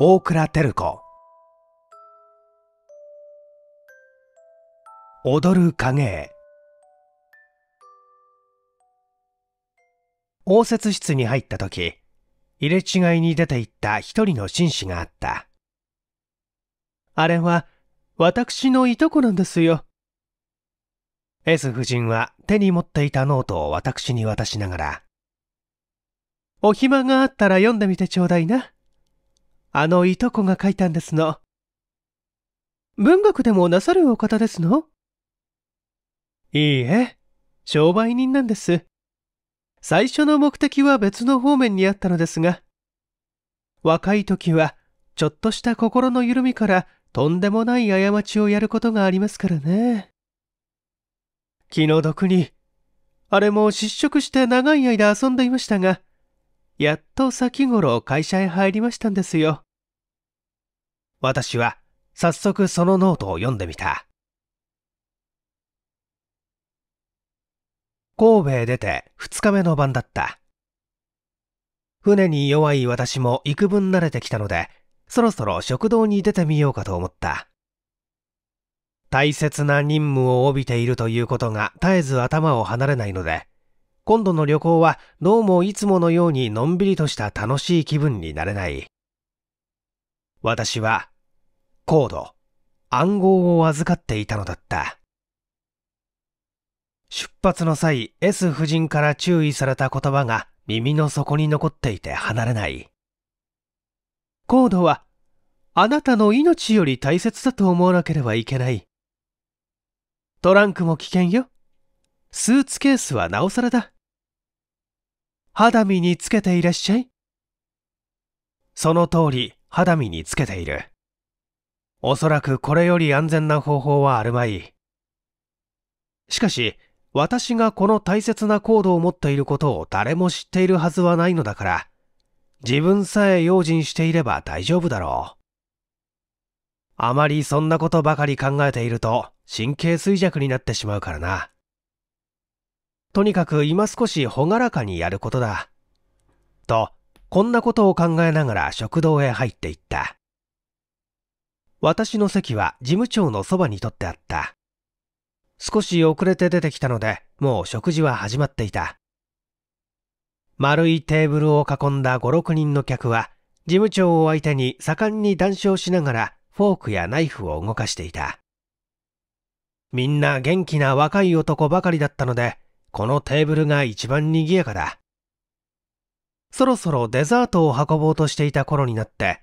大倉照子踊る影絵応接室に入った時入れ違いに出ていった一人の紳士があったあれは私のいとこなんですよ S 夫人は手に持っていたノートを私に渡しながらお暇があったら読んでみてちょうだいなあのいとこが書いたんですの。文学でもなさるお方ですのいいえ、商売人なんです。最初の目的は別の方面にあったのですが、若い時はちょっとした心の緩みからとんでもない過ちをやることがありますからね。気の毒に、あれも失職して長い間遊んでいましたが、やっと先頃会社へ入りましたんですよ。私は早速そのノートを読んでみた。神戸へ出て2日目の晩だった。船に弱い私も幾分慣れてきたので、そろそろ食堂に出てみようかと思った。大切な任務を帯びているということが絶えず頭を離れないので、今度の旅行はどうもいつものようにのんびりとした楽しい気分になれない。私は、コード、暗号を預かっていたのだった。出発の際、S 夫人から注意された言葉が耳の底に残っていて離れない。コードは、あなたの命より大切だと思わなければいけない。トランクも危険よ。スーツケースはなおさらだ。肌身につけていらっしゃい。その通り、肌身につけている。おそらくこれより安全な方法はあるまい。しかし、私がこの大切なコードを持っていることを誰も知っているはずはないのだから、自分さえ用心していれば大丈夫だろう。あまりそんなことばかり考えていると神経衰弱になってしまうからな。とにかく今少しほがらかにやることだ。と、こんなことを考えながら食堂へ入っていった。私の席は事務長のそばにとってあった。少し遅れて出てきたので、もう食事は始まっていた。丸いテーブルを囲んだ5、6人の客は、事務長を相手に盛んに談笑しながらフォークやナイフを動かしていた。みんな元気な若い男ばかりだったので、このテーブルが一番賑やかだ。そろそろデザートを運ぼうとしていた頃になって、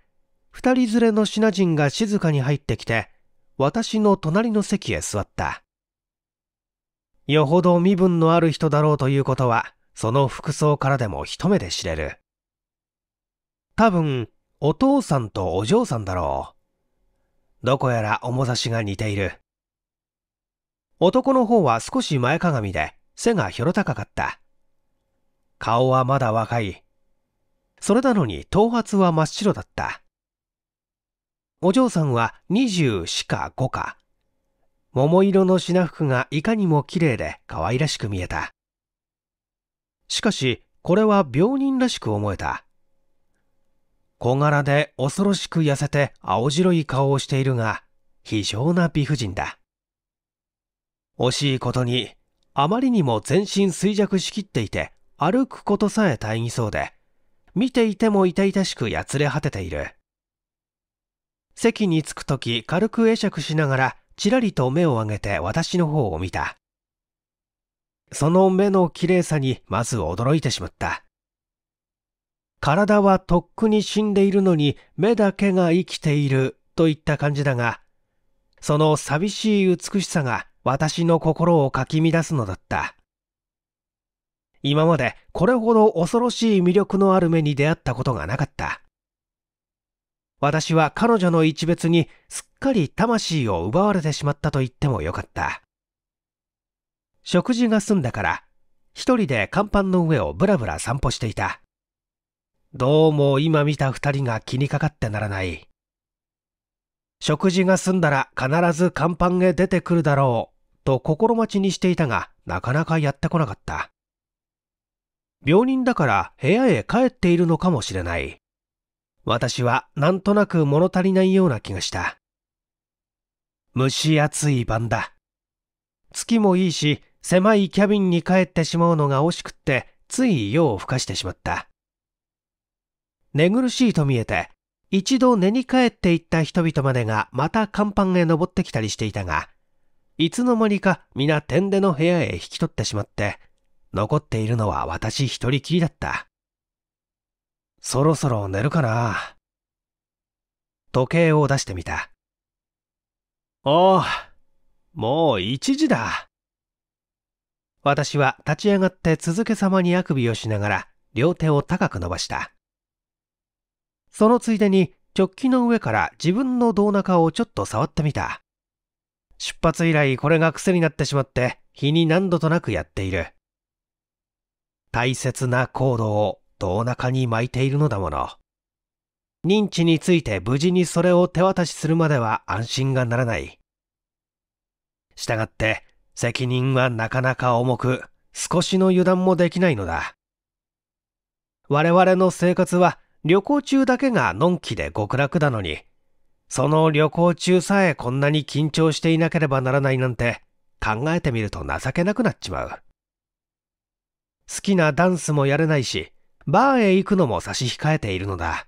二人連れのシナ人が静かに入ってきて、私の隣の席へ座った。よほど身分のある人だろうということは、その服装からでも一目で知れる。多分、お父さんとお嬢さんだろう。どこやら面差しが似ている。男の方は少し前かがみで背がひょろ高かった。顔はまだ若い。それなのに頭髪は真っ白だった。お嬢さんは20しか5か。桃色の品服がいかにも綺麗で可愛らしく見えた。しかし、これは病人らしく思えた。小柄で恐ろしく痩せて青白い顔をしているが、非常な美婦人だ。惜しいことに、あまりにも全身衰弱しきっていて、歩くことさえ大義そうで、見ていても痛々しくやつれ果てている。席に着くとき軽く会釈しながら、ちらりと目を上げて私の方を見た。その目の綺麗さにまず驚いてしまった。体はとっくに死んでいるのに目だけが生きているといった感じだが、その寂しい美しさが私の心をかき乱すのだった。今までこれほど恐ろしい魅力のある目に出会ったことがなかった。私は彼女の一別にすっかり魂を奪われてしまったと言ってもよかった。食事が済んだから、一人で甲板の上をぶらぶら散歩していた。どうも今見た二人が気にかかってならない。食事が済んだら必ず甲板へ出てくるだろうと心待ちにしていたが、なかなかやってこなかった。病人だから部屋へ帰っているのかもしれない。私はなんとなく物足りないような気がした。蒸し暑い晩だ。月もいいし、狭いキャビンに帰ってしまうのが惜しくって、つい夜を更かしてしまった。寝苦しいと見えて、一度寝に帰っていった人々までがまた甲板へ登ってきたりしていたが、いつの間にか皆天での部屋へ引き取ってしまって、残っているのは私一人きりだった。そろそろ寝るかな。時計を出してみた。おあ、もう1時だ。私は立ち上がって続けさまにあくびをしながら両手を高く伸ばした。そのついでに直ョッキの上から自分の胴中をちょっと触ってみた。出発以来これが癖になってしまって日に何度となくやっている。大切なコーを胴中に巻いているのだもの。認知について無事にそれを手渡しするまでは安心がならない。したがって、責任はなかなか重く、少しの油断もできないのだ。我々の生活は旅行中だけがのんきで極楽なのに、その旅行中さえこんなに緊張していなければならないなんて考えてみると情けなくなっちまう。好きなダンスもやれないし、バーへ行くのも差し控えているのだ。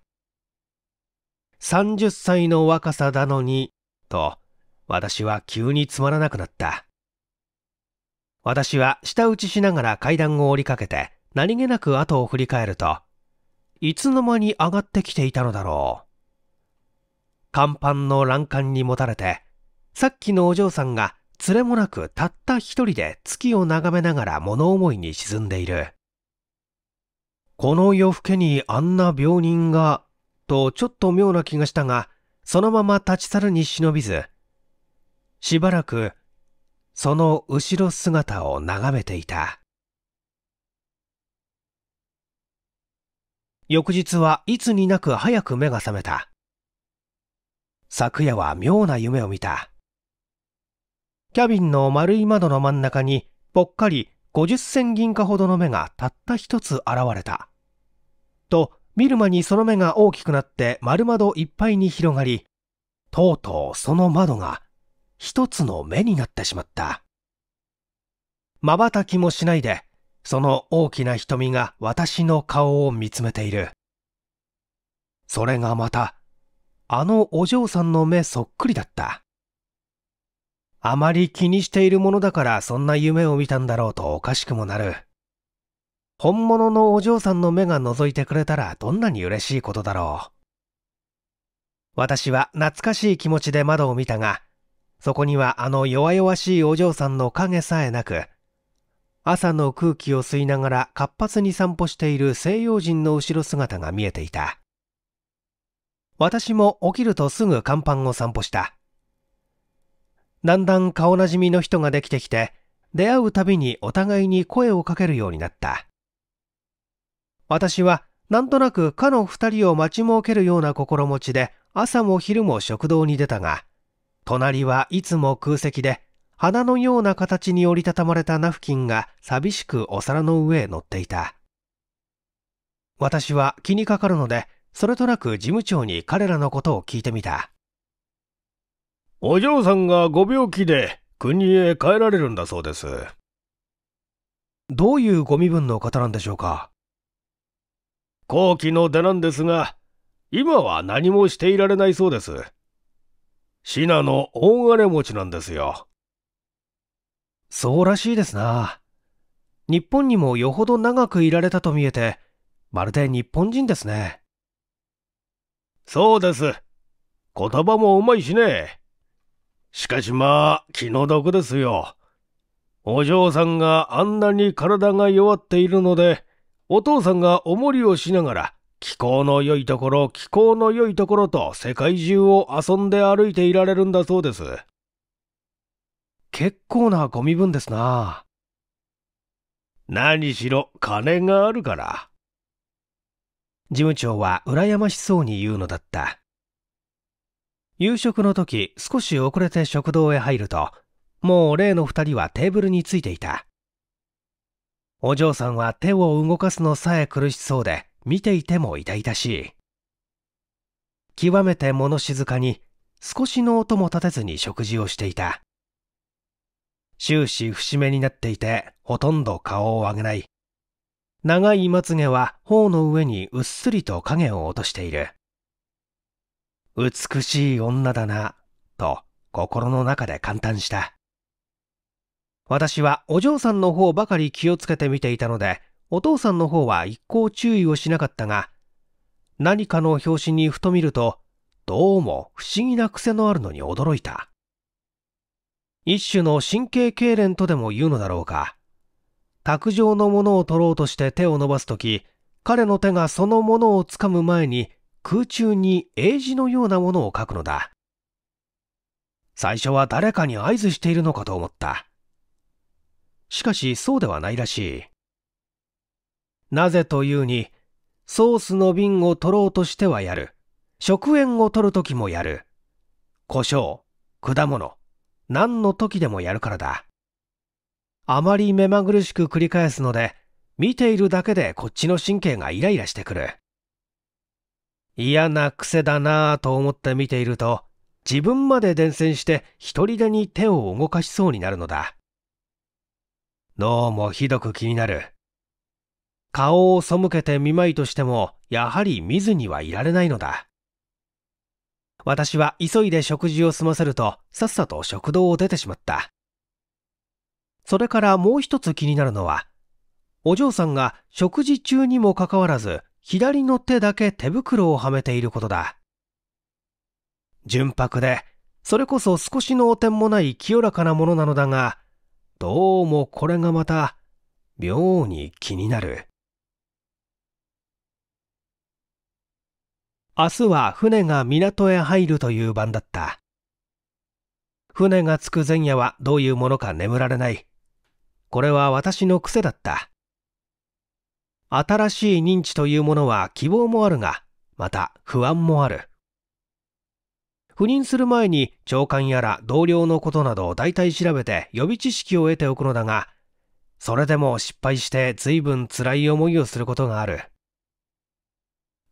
30歳の若さだのに、と、私は急につまらなくなった。私は舌打ちしながら階段を降りかけて、何気なく後を振り返ると、いつの間に上がってきていたのだろう。甲板の欄干にもたれて、さっきのお嬢さんが連れもなくたった一人で月を眺めながら物思いに沈んでいる。この夜更けにあんな病人が、とちょっと妙な気がしたが、そのまま立ち去るに忍びず、しばらく、その後ろ姿を眺めていた。翌日はいつになく早く目が覚めた。昨夜は妙な夢を見た。キャビンの丸い窓の真ん中にぽっかり50銭銀貨ほどの目がたった一つ現れた。と、見る間にその目が大きくなって丸窓いっぱいに広がり、とうとうその窓が一つの目になってしまった。瞬きもしないで、その大きな瞳が私の顔を見つめている。それがまた、あのお嬢さんの目そっくりだった。あまり気にしているものだからそんな夢を見たんだろうとおかしくもなる。本物のお嬢さんの目が覗いてくれたらどんなに嬉しいことだろう。私は懐かしい気持ちで窓を見たが、そこにはあの弱々しいお嬢さんの影さえなく、朝の空気を吸いながら活発に散歩している西洋人の後ろ姿が見えていた。私も起きるとすぐ甲板を散歩した。だんだん顔なじみの人ができてきて、出会うたびにお互いに声をかけるようになった。私はなんとなくかの二人を待ち設けるような心持ちで、朝も昼も食堂に出たが、隣はいつも空席で、花のような形に折りたたまれたナフキンが寂しくお皿の上へ乗っていた。私は気にかかるので、それとなく事務長に彼らのことを聞いてみた。お嬢さんがご病気で国へ帰られるんだそうです。どういうご身分の方なんでしょうか後期の出なんですが、今は何もしていられないそうです。シナの大金持ちなんですよ。そうらしいですな。日本にもよほど長くいられたと見えて、まるで日本人ですね。そうです。言葉もうまいしね。しかしまあ、気の毒ですよ。お嬢さんがあんなに体が弱っているので、お父さんがおもりをしながら、気候の良いところ、気候の良いところと世界中を遊んで歩いていられるんだそうです。結構なご身分ですな。何しろ金があるから。事務長は羨ましそうに言うのだった。夕食の時少し遅れて食堂へ入ると、もう例の二人はテーブルについていた。お嬢さんは手を動かすのさえ苦しそうで、見ていても痛々しい。極めて物静かに、少しの音も立てずに食事をしていた。終始節目になっていて、ほとんど顔を上げない。長いまつげは頬の上にうっすりと影を落としている。美しい女だな、と心の中で感嘆した。私はお嬢さんの方ばかり気をつけて見ていたので、お父さんの方は一向注意をしなかったが、何かの拍子にふと見ると、どうも不思議な癖のあるのに驚いた。一種の神経痙攣とでも言うのだろうか。卓上のものを取ろうとして手を伸ばすとき、彼の手がそのものをつかむ前に空中に英字のようなものを書くのだ。最初は誰かに合図しているのかと思った。しかしそうではないらしい。なぜというに、ソースの瓶を取ろうとしてはやる。食塩を取るときもやる。胡椒、果物、何の時でもやるからだ。あまり目まぐるしく繰り返すので、見ているだけでこっちの神経がイライラしてくる。嫌な癖だなぁと思って見ていると、自分まで伝染して独りでに手を動かしそうになるのだ。脳もひどく気になる。顔を背けて見舞いとしても、やはり見ずにはいられないのだ。私は急いで食事を済ませると、さっさと食堂を出てしまった。それからもう一つ気になるのは、お嬢さんが食事中にもかかわらず、左の手だけ手袋をはめていることだ。純白で、それこそ少しの汚点もない清らかなものなのだが、どうもこれがまた、妙に気になる。明日は船が港へ入るという晩だった。船が着く前夜はどういうものか眠られない。これは私の癖だった。新しい認知というものは希望もあるが、また不安もある。赴任する前に長官やら同僚のことなどを大体調べて予備知識を得ておくのだが、それでも失敗して随分辛い思いをすることがある。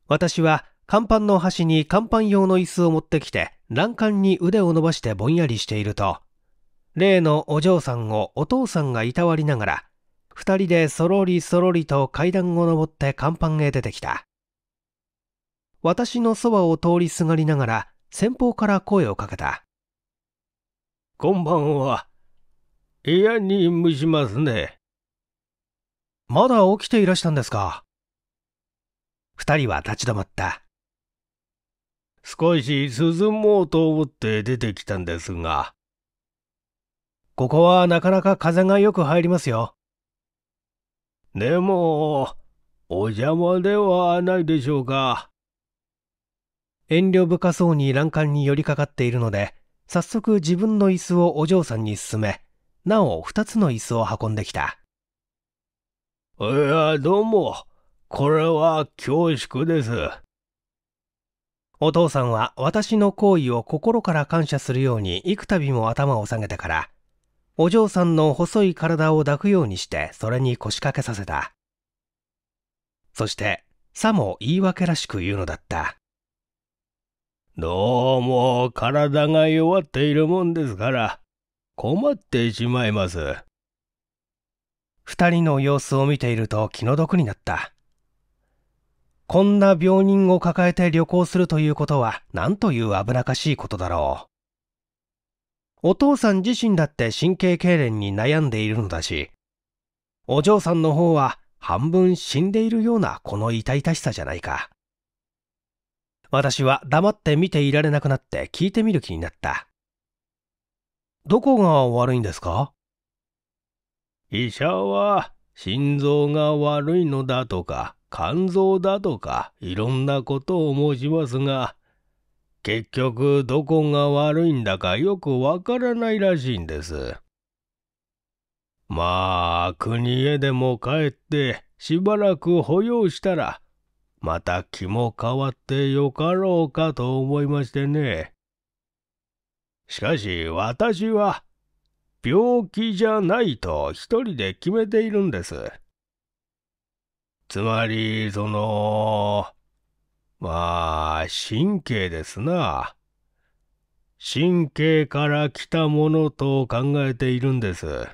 私は甲板の端に甲板用の椅子を持ってきて欄干に腕を伸ばしてぼんやりしていると、例のお嬢さんをお父さんがいたわりながら、二人でそろりそろりと階段を上って甲板へ出てきた。私のそばを通りすがりながら先方から声をかけた。こんばんは。屋に蒸しますね。まだ起きていらしたんですか。二人は立ち止まった。少し涼もうと思って出てきたんですが。ここはなかなか風がよく入りますよ。でも、お邪魔ではないでしょうか。遠慮深そうに欄干に寄りかかっているので、早速自分の椅子をお嬢さんに勧め、なお二つの椅子を運んできた。いや、どうも。これは恐縮です。お父さんは私の行為を心から感謝するように幾度も頭を下げてから、お嬢さんの細い体を抱くようにしてそれに腰掛けさせた。そして、さも言い訳らしく言うのだった。どうも体が弱っているもんですから、困ってしまいます。二人の様子を見ていると気の毒になった。こんな病人を抱えて旅行するということは何という危なかしいことだろうお父さん自身だって神経痙攣に悩んでいるのだし、お嬢さんの方は半分死んでいるようなこの痛々しさじゃないか。私は黙って見ていられなくなって聞いてみる気になった。どこが悪いんですか医者は心臓が悪いのだとか肝臓だとかいろんなことを申しますが、結局どこが悪いんだかよくわからないらしいんです。まあ、国へでも帰ってしばらく保養したら、また気も変わってよかろうかと思いましてね。しかし私は、病気じゃないと一人で決めているんです。つまり、その、まあ、神経ですな。神経から来たものと考えているんです。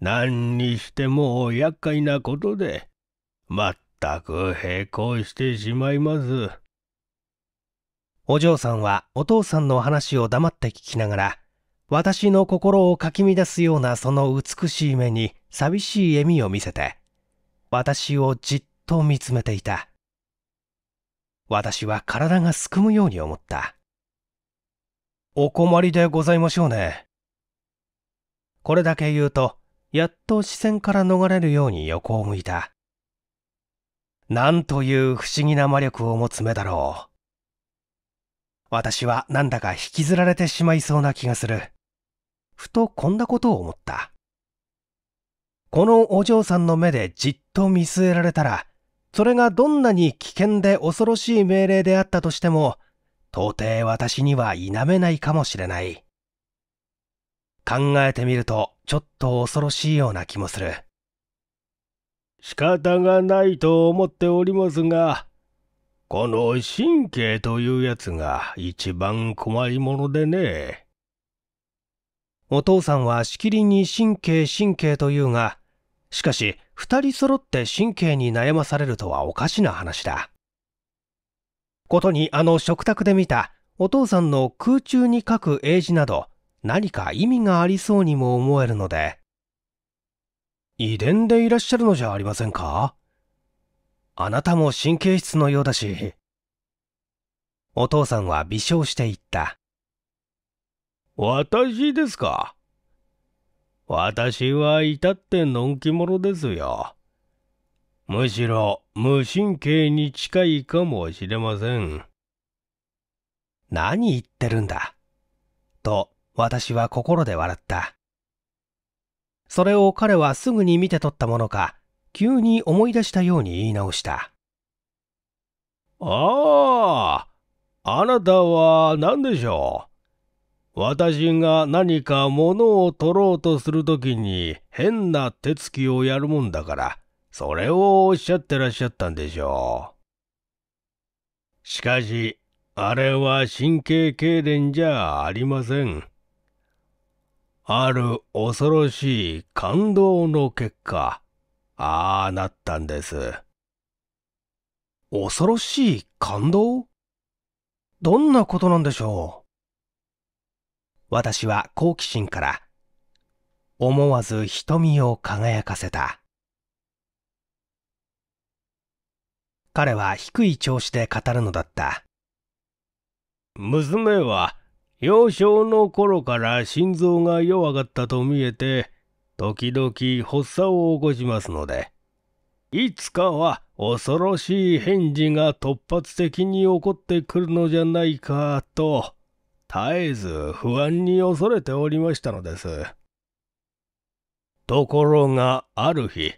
何にしても厄介なことで、全く並行してしまいます。お嬢さんはお父さんの話を黙って聞きながら、私の心をかき乱すようなその美しい目に寂しい笑みを見せて、私をじっと見つめていた。私は体がすくむように思った。お困りでございましょうね。これだけ言うと、やっと視線から逃れるように横を向いた。なんという不思議な魔力を持つ目だろう。私はなんだか引きずられてしまいそうな気がする。ふとこんなことを思った。このお嬢さんの目でじっと見据えられたら、それがどんなに危険で恐ろしい命令であったとしても、到底私には否めないかもしれない。考えてみると、ちょっと恐ろしいような気もする。仕方がないと思っておりますが、この神経というやつが一番困りものでね。お父さんはしきりに神経神経と言うが、しかし、二人揃って神経に悩まされるとはおかしな話だ。ことにあの食卓で見たお父さんの空中に書く英字など何か意味がありそうにも思えるので、遺伝でいらっしゃるのじゃありませんかあなたも神経質のようだし。お父さんは微笑して言った。私ですか私は至ってのんき者ですよ。むしろ無神経に近いかもしれません。何言ってるんだ。と私は心で笑った。それを彼はすぐに見て取ったものか、急に思い出したように言い直した。ああ、あなたは何でしょう私が何か物を取ろうとするときに変な手つきをやるもんだから、それをおっしゃってらっしゃったんでしょう。しかし、あれは神経痙攣じゃありません。ある恐ろしい感動の結果、ああなったんです。恐ろしい感動どんなことなんでしょう私は好奇心から、思わず瞳を輝かせた。彼は低い調子で語るのだった。娘は幼少の頃から心臓が弱かったと見えて、時々発作を起こしますので、いつかは恐ろしい返事が突発的に起こってくるのじゃないかと絶えず不安に恐れておりましたのです。ところがある日、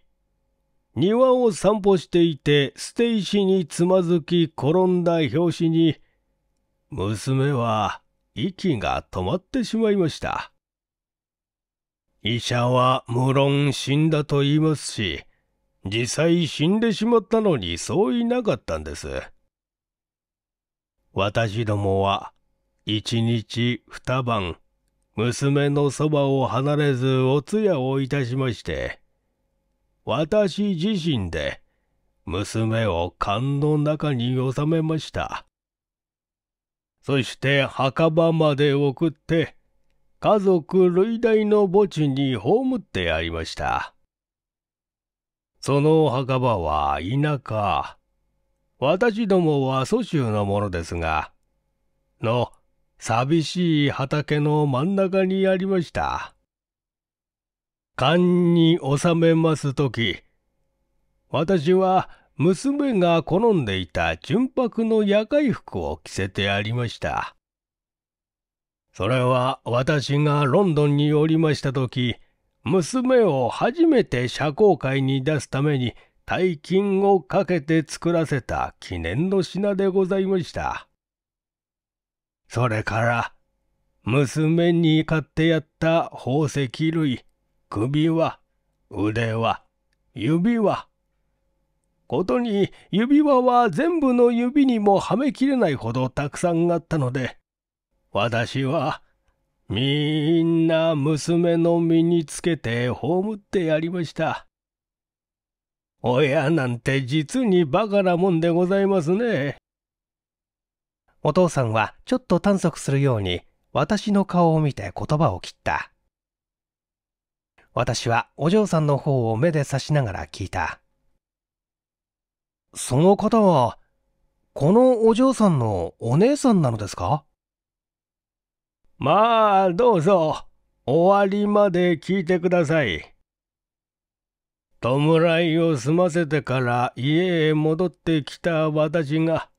庭を散歩していて捨て石につまずき転んだ拍子に、娘は息が止まってしまいました。医者は無論死んだと言いますし、実際死んでしまったのにそういなかったんです。私どもは一日二晩、娘のそばを離れずお通夜をいたしまして、私自身で娘を勘の中に収めました。そして墓場まで送って、家族類大の墓地に葬ってやりました。その墓場は田舎。私どもは蘇州のものですが、の、寂しい畑の真ん中にありました。勘に収めますとき、私は娘が好んでいた純白の夜会服を着せてありました。それは私がロンドンにおりましたとき、娘を初めて社交界に出すために大金をかけて作らせた記念の品でございました。それから、娘に買ってやった宝石類、首輪、腕輪、指輪。ことに指輪は全部の指にもはめきれないほどたくさんあったので、私はみんな娘の身につけて葬ってやりました。親なんて実にバカなもんでございますね。お父さんはちょっと探索するように私の顔を見て言葉を切った。私はお嬢さんの方を目で刺しながら聞いた。その方は、このお嬢さんのお姉さんなのですかまあ、どうぞ、終わりまで聞いてください。弔いを済ませてから家へ戻ってきた私が、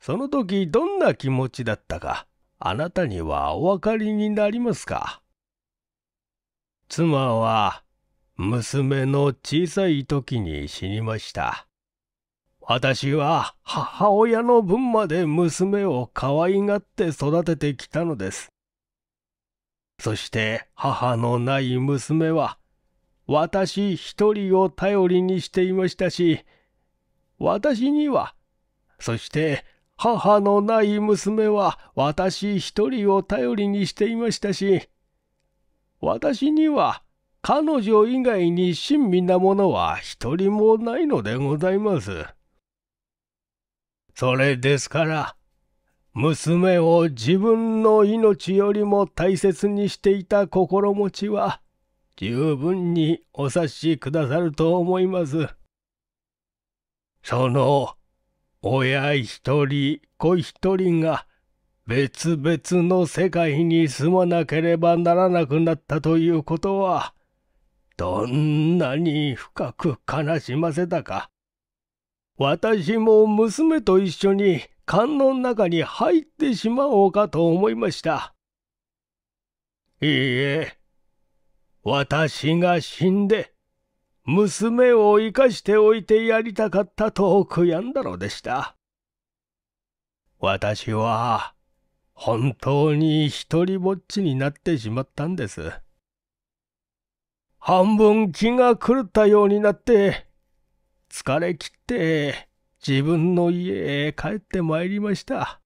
その時どんな気持ちだったか、あなたにはお分かりになりますか妻は、娘の小さい時に死にました。私は母親の分まで娘を可愛がって育ててきたのです。そして母のない娘は、私一人を頼りにしていましたし、私には、そして母のない娘は私一人を頼りにしていましたし、私には彼女以外に親身なものは一人もないのでございます。それですから、娘を自分の命よりも大切にしていた心持ちは、十分にお察しくださると思います。その親一人子一人が別々の世界に住まなければならなくなったということは、どんなに深く悲しませたか。私も娘と一緒に勘の中に入ってしまおうかと思いました。いいえ、私が死んで、娘を生かしておいてやりたかったと悔やんだのでした。私は、本当に一りぼっちになってしまったんです。半分気が狂ったようになって、疲れ切って自分の家へ帰ってまいりました。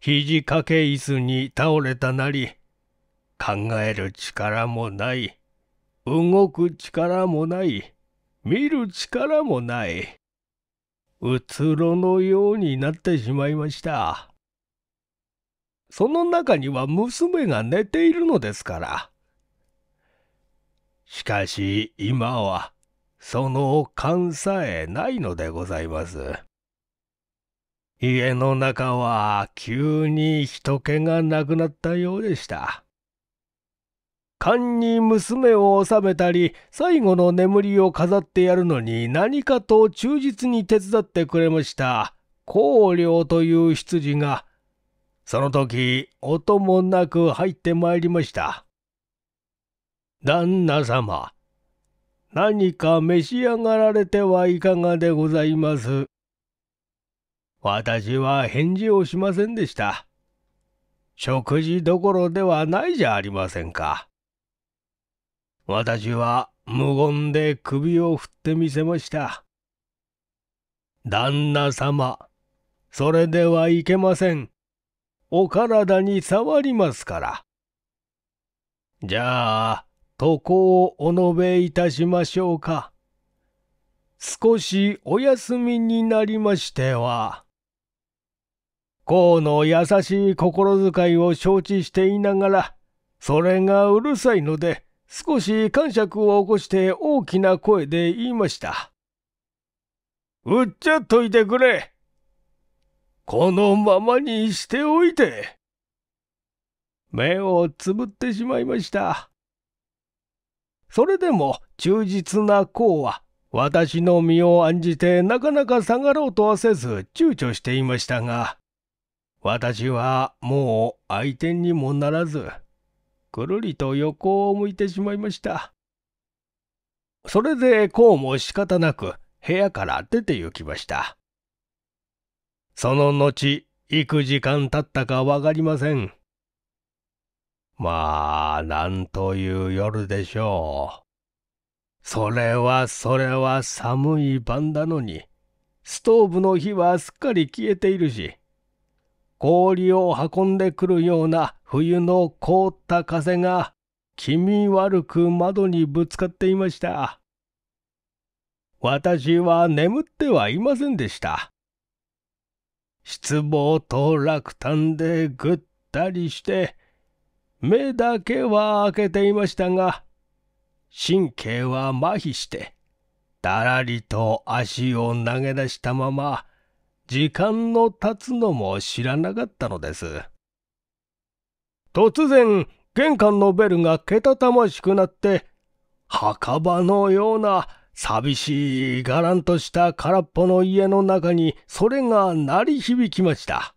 肘掛け椅子に倒れたなり、考える力もない。動く力もない、見る力もない、うつろのようになってしまいました。その中には娘が寝ているのですから。しかし今はその勘さえないのでございます。家の中は急に人気がなくなったようでした。勘に娘を収めたり最後の眠りを飾ってやるのに何かと忠実に手伝ってくれました高陵という執事がその時音もなく入ってまいりました旦那様何か召し上がられてはいかがでございます私は返事をしませんでした食事どころではないじゃありませんか。私は無言で首を振ってみせました。旦那様、それではいけません。お体に触りますから。じゃあ、渡航をお述べいたしましょうか。少しお休みになりましては。公の優しい心遣いを承知していながら、それがうるさいので、少し感触を起こして大きな声で言いました。売っちゃっといてくれ。このままにしておいて。目をつぶってしまいました。それでも忠実な子は私の身を案じてなかなか下がろうとはせず躊躇していましたが、私はもう相手にもならず、くるりと横を向いてしまいました。それでこうも仕方なく部屋から出て行きました。その後、幾時間経ったかわかりません。まあ、なんという夜でしょう。それはそれは寒い晩なのに、ストーブの火はすっかり消えているし、氷を運んでくるような冬の凍った風が気味悪く窓にぶつかっていました。私は眠ってはいませんでした。失望と落胆でぐったりして、目だけは開けていましたが、神経は麻痺して、だらりと足を投げ出したまま、時間の経つのも知らなかったのです。突然玄関のベルがけたたましくなって墓場のような寂しいがらんとした空っぽの家の中にそれが鳴り響きました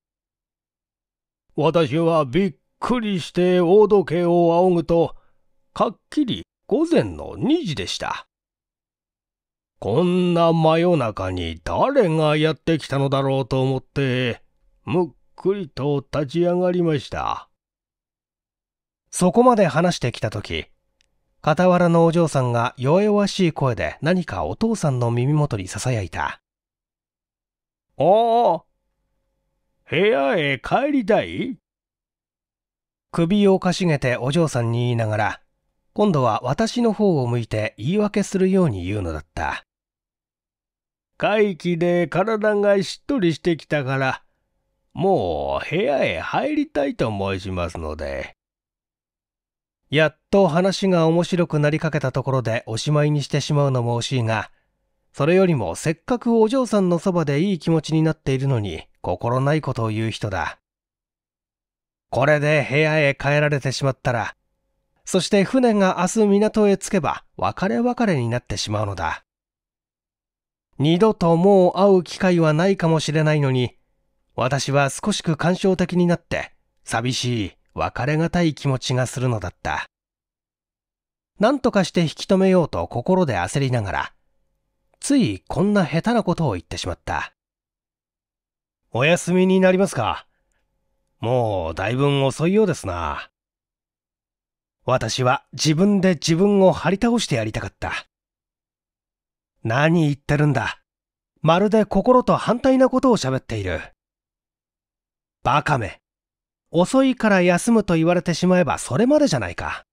私はびっくりして大時計を仰ぐとかっきり午前の2時でしたこんな真夜中に誰がやってきたのだろうと思ってむっくりと立ち上がりましたそこまで話してきた時傍らのお嬢さんが弱々しい声で何かお父さんの耳元に囁いた。おお部屋へ帰りたい首をかしげてお嬢さんに言いながら、今度は私の方を向いて言い訳するように言うのだった。会期で体がしっとりしてきたから、もう部屋へ入りたいと申しますので。やっと話が面白くなりかけたところでおしまいにしてしまうのも惜しいが、それよりもせっかくお嬢さんのそばでいい気持ちになっているのに心ないことを言う人だ。これで部屋へ帰られてしまったら、そして船が明日港へ着けば別れ別れになってしまうのだ。二度ともう会う機会はないかもしれないのに、私は少しく感傷的になって寂しい、別れがたい気持ちがするのだった。何とかして引き止めようと心で焦りながら、ついこんな下手なことを言ってしまった。お休みになりますかもうだいぶん遅いようですな。私は自分で自分を張り倒してやりたかった。何言ってるんだ。まるで心と反対なことを喋っている。バカめ。遅いから休むと言われてしまえばそれまでじゃないか。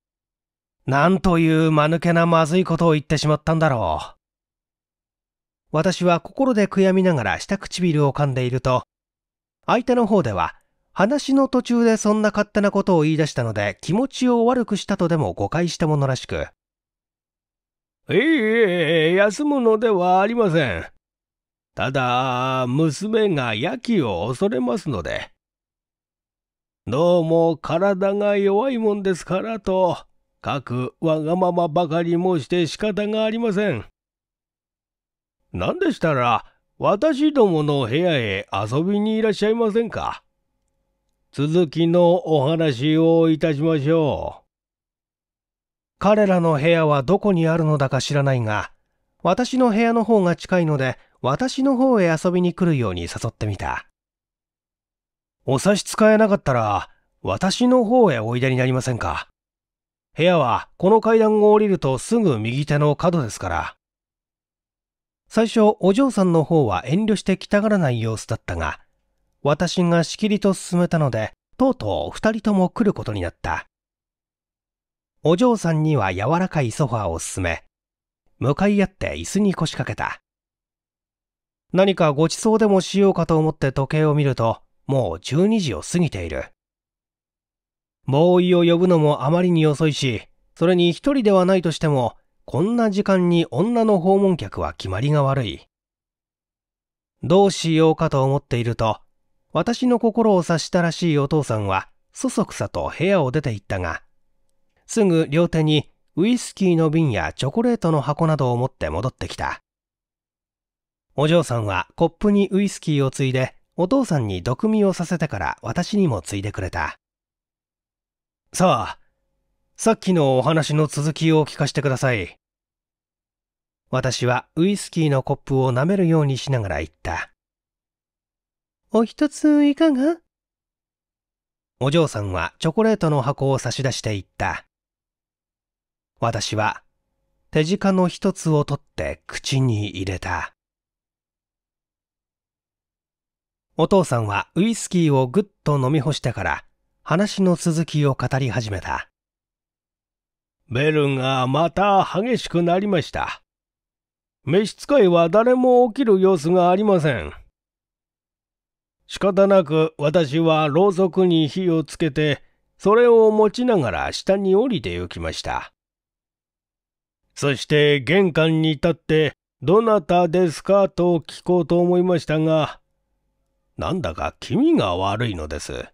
なんという間抜けなまずいことを言ってしまったんだろう。私は心で悔やみながら下唇を噛んでいると、相手の方では話の途中でそんな勝手なことを言い出したので気持ちを悪くしたとでも誤解したものらしく。いえいえ、休むのではありません。ただ、娘が夜きを恐れますので。どうも体が弱いもんですからと、かくわがままばかり申して仕方がありません。何でしたら、私どもの部屋へ遊びにいらっしゃいませんか。続きのお話をいたしましょう。彼らの部屋はどこにあるのだか知らないが、私の部屋の方が近いので、私の方へ遊びに来るように誘ってみた。お差し支えなかったら、私の方へおいでになりませんか。部屋はこの階段を降りるとすぐ右手の角ですから。最初、お嬢さんの方は遠慮してきたがらない様子だったが、私がしきりと進めたので、とうとう二人とも来ることになった。お嬢さんには柔らかいソファーを進め、向かい合って椅子に腰掛けた。何かご馳走でもしようかと思って時計を見ると、もう12時を過ぎている。ボーイを呼ぶのもあまりに遅いし、それに一人ではないとしても、こんな時間に女の訪問客は決まりが悪い。どうしようかと思っていると、私の心を察したらしいお父さんは、そそくさと部屋を出て行ったが、すぐ両手にウイスキーの瓶やチョコレートの箱などを持って戻ってきた。お嬢さんはコップにウイスキーをついでお父さんに毒味をさせてから私にも継いでくれた。さあ、さっきのお話の続きを聞かせてください。私はウイスキーのコップを舐めるようにしながら言った。お一ついかがお嬢さんはチョコレートの箱を差し出していった。私は手近の一つを取って口に入れた。お父さんはウイスキーをぐっと飲み干してから話の続きを語り始めた。ベルがまた激しくなりました。召使いは誰も起きる様子がありません。仕方なく私はろうそくに火をつけて、それを持ちながら下に降りて行きました。そして玄関に立って、どなたですかと聞こうと思いましたが、なんだか気味が悪いのです。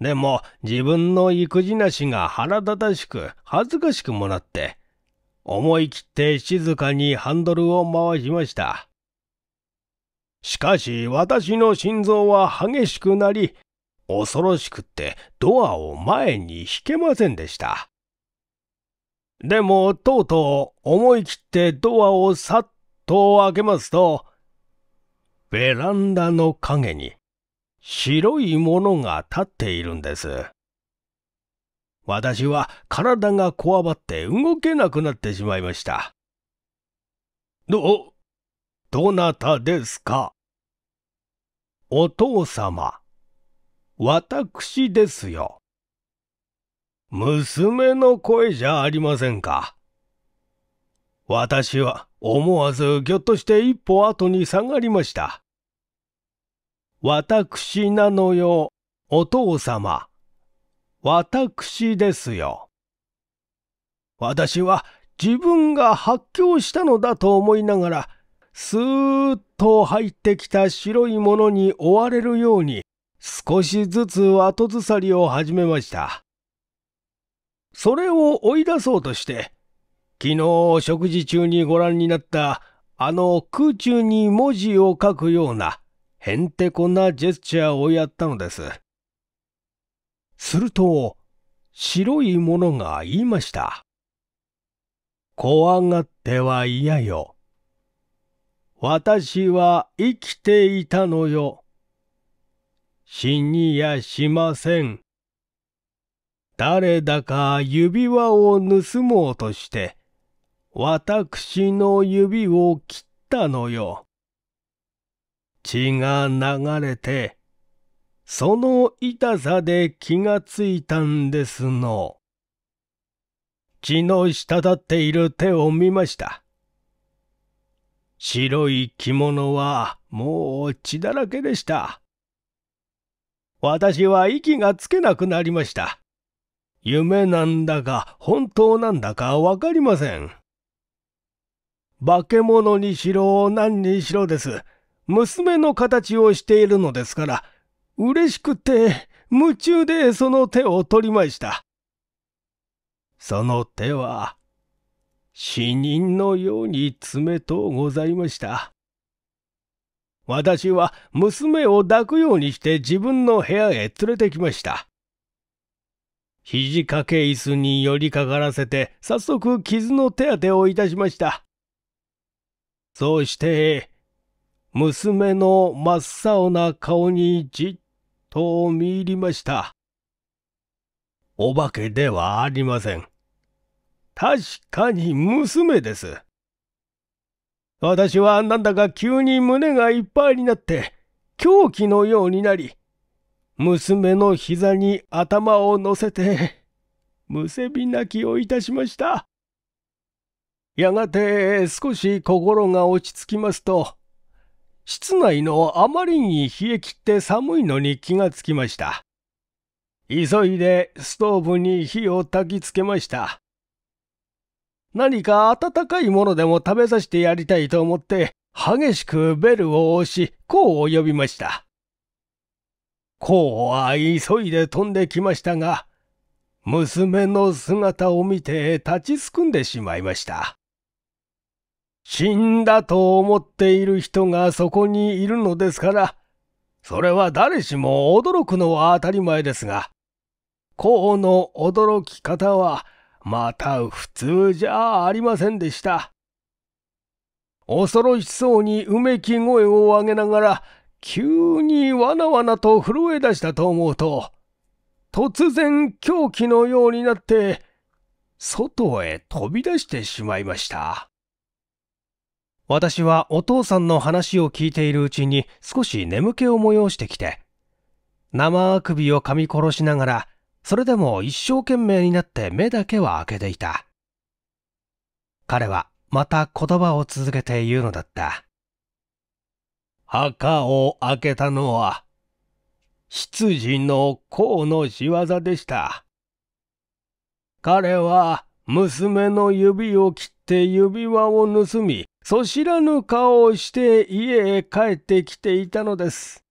でも自分の育児なしが腹立たしく恥ずかしくもなって、思い切って静かにハンドルを回しました。しかし私の心臓は激しくなり、恐ろしくってドアを前に引けませんでした。でもとうとう思い切ってドアをさっと開けますと、ベランダの影に白いものが立っているんです。私は体がこわばって動けなくなってしまいました。ど、どなたですかお父様、私ですよ。娘の声じゃありませんか。私は、思わずぎょっとして一歩後に下がりました。私なのよ、お父様。私ですよ。私は自分が発狂したのだと思いながら、スーッと入ってきた白いものに追われるように、少しずつ後ずさりを始めました。それを追い出そうとして、昨日食事中にご覧になったあの空中に文字を書くようなへんてこなジェスチャーをやったのです。すると白いものが言いました。怖がっては嫌よ。私は生きていたのよ。死にやしません。誰だか指輪を盗もうとして、私の指を切ったのよ。血が流れて、その痛さで気がついたんですの。血の滴っている手を見ました。白い着物はもう血だらけでした。私は息がつけなくなりました。夢なんだか本当なんだかわかりません。化け物にしろ何にしろです。娘の形をしているのですから、嬉しくて夢中でその手を取りました。その手は、死人のように爪とございました。私は娘を抱くようにして自分の部屋へ連れてきました。肘掛け椅子に寄りかからせて、早速傷の手当てをいたしました。そうして、娘の真っ青な顔にじっと見入りました。お化けではありません。確かに娘です。私はなんだか急に胸がいっぱいになって、狂気のようになり、娘の膝に頭を乗せて、むせび泣きをいたしました。やがて少し心が落ち着きますと、室内のあまりに冷え切って寒いのに気がつきました。急いでストーブに火を焚きつけました。何か温かいものでも食べさせてやりたいと思って、激しくベルを押し、コウを呼びました。コウは急いで飛んできましたが、娘の姿を見て立ちすくんでしまいました。死んだと思っている人がそこにいるのですから、それは誰しも驚くのは当たり前ですが、この驚き方は、また普通じゃありませんでした。恐ろしそうにうめき声を上げながら、急にわなわなと震え出したと思うと、突然狂気のようになって、外へ飛び出してしまいました。私はお父さんの話を聞いているうちに少し眠気を催してきて、生あくびを噛み殺しながら、それでも一生懸命になって目だけは開けていた。彼はまた言葉を続けて言うのだった。墓を開けたのは、羊の甲の仕業でした。彼は娘の指を切って指輪を盗み、そ知らぬ顔をして家へ帰ってきていたのです。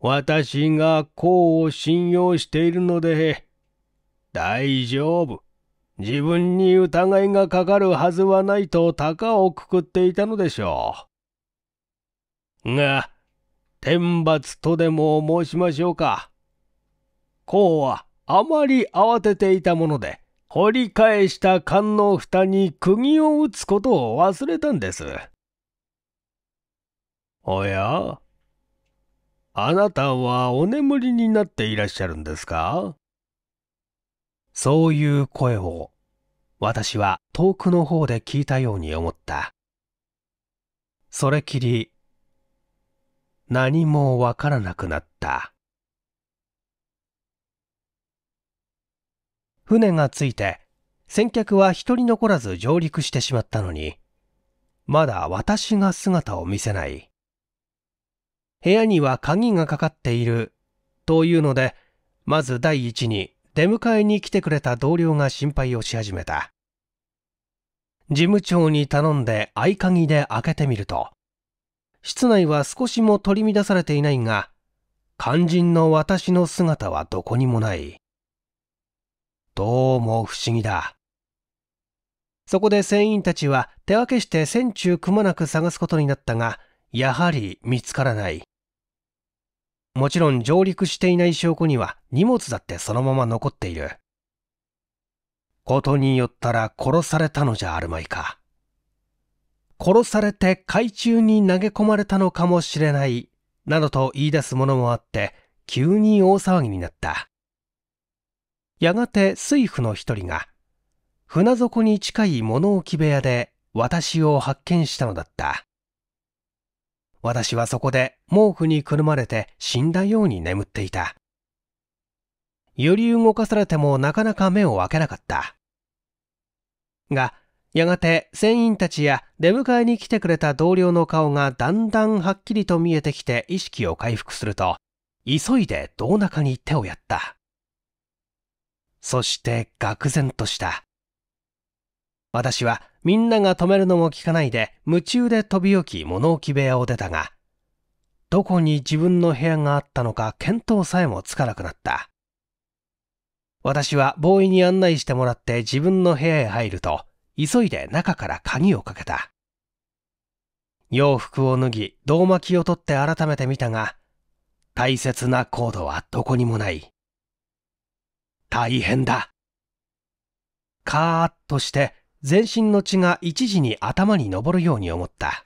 私が功を信用しているので、大丈夫。自分に疑いがかかるはずはないと高をくくっていたのでしょう。が、天罰とでも申しましょうか。功はあまり慌てていたもので、掘り返した缶の蓋に釘を打つことを忘れたんです。おやあなたはお眠りになっていらっしゃるんですかそういう声を私は遠くの方で聞いたように思った。それきり何もわからなくなった。船が着いて、先客は一人残らず上陸してしまったのに、まだ私が姿を見せない。部屋には鍵がかかっている、というので、まず第一に出迎えに来てくれた同僚が心配をし始めた。事務長に頼んで合鍵で開けてみると、室内は少しも取り乱されていないが、肝心の私の姿はどこにもない。どうも不思議だ。そこで船員たちは手分けして船中くまなく探すことになったが、やはり見つからない。もちろん上陸していない証拠には荷物だってそのまま残っている。ことによったら殺されたのじゃあるまいか。殺されて海中に投げ込まれたのかもしれない、などと言い出すものもあって、急に大騒ぎになった。やがて水夫の一人が船底に近い物置部屋で私を発見したのだった私はそこで毛布にくるまれて死んだように眠っていたより動かされてもなかなか目を開けなかったがやがて船員たちや出迎えに来てくれた同僚の顔がだんだんはっきりと見えてきて意識を回復すると急いで胴中に手をやったそして愕然とした。私はみんなが止めるのも聞かないで夢中で飛び起き物置部屋を出たが、どこに自分の部屋があったのか見当さえもつかなくなった。私はボーイに案内してもらって自分の部屋へ入ると、急いで中から鍵をかけた。洋服を脱ぎ、胴巻きを取って改めて見たが、大切なコードはどこにもない。大変だ。カーッとして全身の血が一時に頭に上るように思った。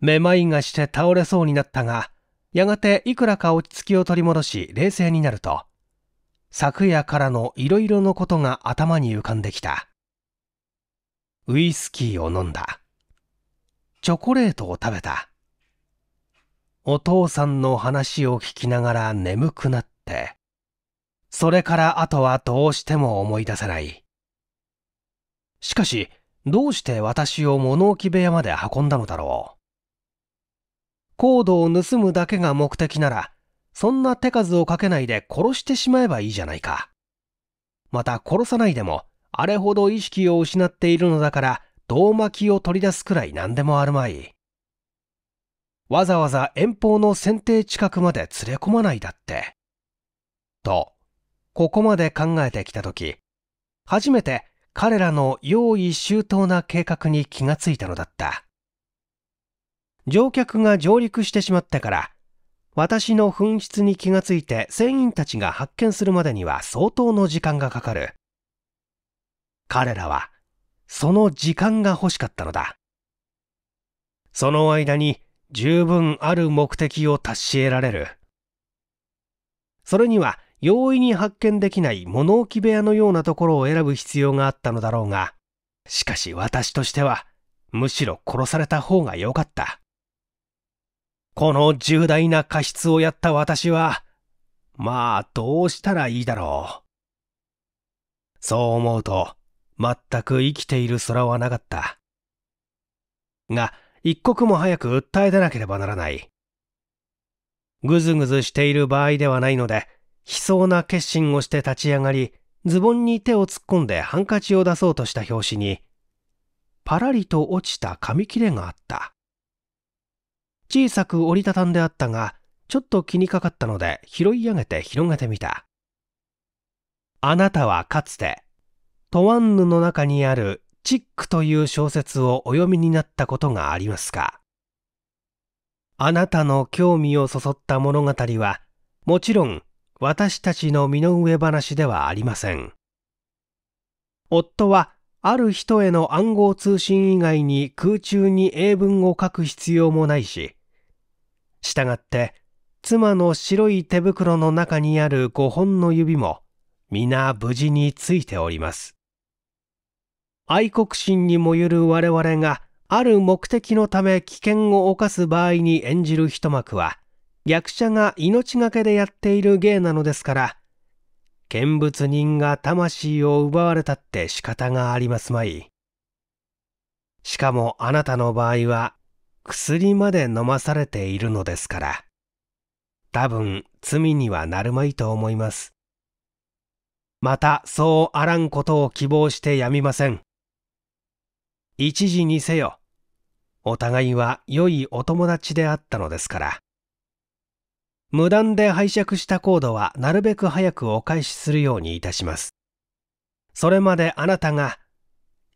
めまいがして倒れそうになったが、やがていくらか落ち着きを取り戻し冷静になると、昨夜からのいろいろのことが頭に浮かんできた。ウイスキーを飲んだ。チョコレートを食べた。お父さんの話を聞きながら眠くなって、それからあとはどうしても思い出せない。しかし、どうして私を物置部屋まで運んだのだろう。コードを盗むだけが目的なら、そんな手数をかけないで殺してしまえばいいじゃないか。また殺さないでも、あれほど意識を失っているのだから、胴巻きを取り出すくらい何でもあるまい。わざわざ遠方の剪定近くまで連れ込まないだって。と、ここまで考えてきた時初めて彼らの用意周到な計画に気がついたのだった乗客が上陸してしまってから私の紛失に気がついて船員たちが発見するまでには相当の時間がかかる彼らはその時間が欲しかったのだその間に十分ある目的を達し得られるそれには容易に発見できない物置部屋のようなところを選ぶ必要があったのだろうが、しかし私としては、むしろ殺された方が良かった。この重大な過失をやった私は、まあどうしたらいいだろう。そう思うと、全く生きている空はなかった。が、一刻も早く訴え出なければならない。ぐずぐずしている場合ではないので、悲壮な決心をして立ち上がり、ズボンに手を突っ込んでハンカチを出そうとした拍子に、パラリと落ちた紙切れがあった。小さく折りたたんであったが、ちょっと気にかかったので拾い上げて広げてみた。あなたはかつて、トワンヌの中にあるチックという小説をお読みになったことがありますかあなたの興味をそそった物語は、もちろん私たちの身の上話ではありません。夫はある人への暗号通信以外に空中に英文を書く必要もないし、従って妻の白い手袋の中にある5本の指も皆無事についております。愛国心にもよる我々がある目的のため危険を冒す場合に演じる一幕は、役者が命がけでやっている芸なのですから、見物人が魂を奪われたって仕方がありますまい。しかもあなたの場合は、薬まで飲まされているのですから、多分罪にはなるまいと思います。またそうあらんことを希望してやみません。一時にせよ、お互いは良いお友達であったのですから。無断で拝借したコードはなるべく早くお返しするようにいたします。それまであなたが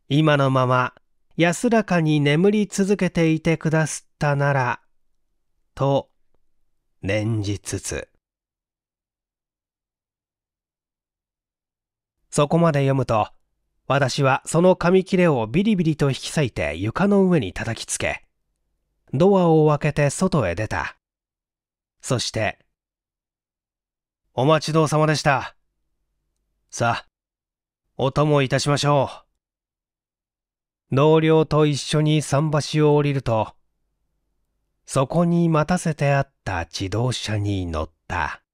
今のまま安らかに眠り続けていてくだすったなら、と念じつつ。そこまで読むと、私はその紙切れをビリビリと引き裂いて床の上に叩きつけ、ドアを開けて外へ出た。そして、お待ちどうさまでした。さあ、お供いたしましょう。同僚と一緒に桟橋を降りると、そこに待たせてあった自動車に乗った。